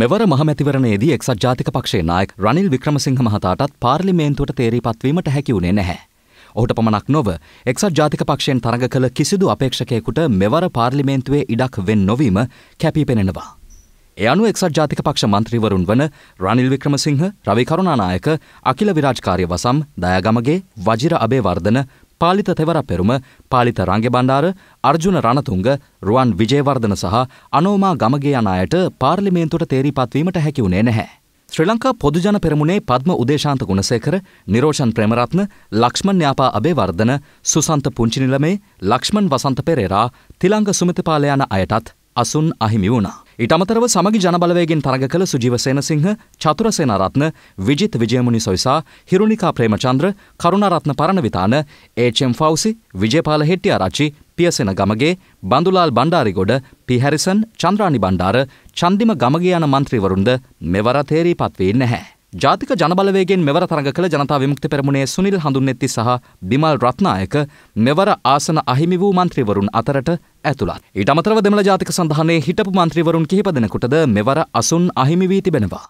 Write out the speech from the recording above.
මෙවර මහමැතිවරණයේදී එක්සත් ජාතික පක්ෂේ නායක රනිල් වික්‍රමසිංහ මහතාටත් පාර්ලිමේන්තුවට තේරී පත්වීමට හැකි වුණේ නැහැ. ඔහුට පමණක් නොව එක්සත් ජාතික පක්ෂයෙන් තරඟ කළ කිසිදු අපේක්ෂකයෙකුට මෙවර පාර්ලිමේන්තුවේ ඉඩක් වෙන් නොවීම කැපී පෙනෙනවා. ඒ අනුව එක්සත් ජාතික පක්ෂ මන්ත්‍රීවරුන් වන රනිල් වික්‍රමසිංහ, රවි කරුණානායක, අකිල විරාජ්කාරිය වසම්, දයාගමගේ, වජිර අබේවර්ධන, පාලිත තෙවරපෙරුම, පාලිත රංගෙබණ්ඩාර, අර්ජුන රණතුංග, රුවන් විජේවර්ධන සහ අනෝමා ගමගේ යන අයට පාර්ලිමේන්තුවට තේරීපත්වීමට හැකි වුණේ නැහැ. ශ්‍රී ලංකා පොදුජන පෙරමුණේ පද්ම උදේශාන්ත ගුණසේකර, නිරෝෂන් ප්‍රේමරත්න, ලක්ෂ්මන් යාපා අබේවර්ධන, සුසන්ත පුංචිනිලමේ, ලක්ෂ්මන් වසන්ත පෙරේරා, තිලංග සුමිතපාල යන අයටත් අසුන් අහිමි වුණා. ඊට අමතරව සමගි ජනබලවේගෙන් තරඟ කළ Sujeewa Senasinghe, Chathura Senaratne, Wijith Wijayamuni Zoysa, Hirunika Premachandra, Karunaratne Paranavithana, HM. Fowzie, Wijayapala Hettiarachchi, Piyasena Gamage, Bandulal Bandarigoda, P Harrison, Chandrani Bandara, Chandima Gamage යන മന്ത്രിවරුන්ද මෙවර තේරීපත් වී නැහැ. ජාතික ජනබලවේගෙන් මෙවර තරඟ කළ ජනතා විමුක්ති පෙරමුණේ සුනිල් හඳුන්නෙත්ති සහ බිමල් රත්නායක මෙවර ආසන අහිමි වූ මන්ත්‍රීවරුන් අතරට ඇතුළත්. ඊට අමතරව දෙමළ ජාතික සඳහනේ හිටපු මන්ත්‍රීවරුන් කිහිප දෙනෙකුටද මෙවර අසුන් අහිමි වී තිබෙනවා.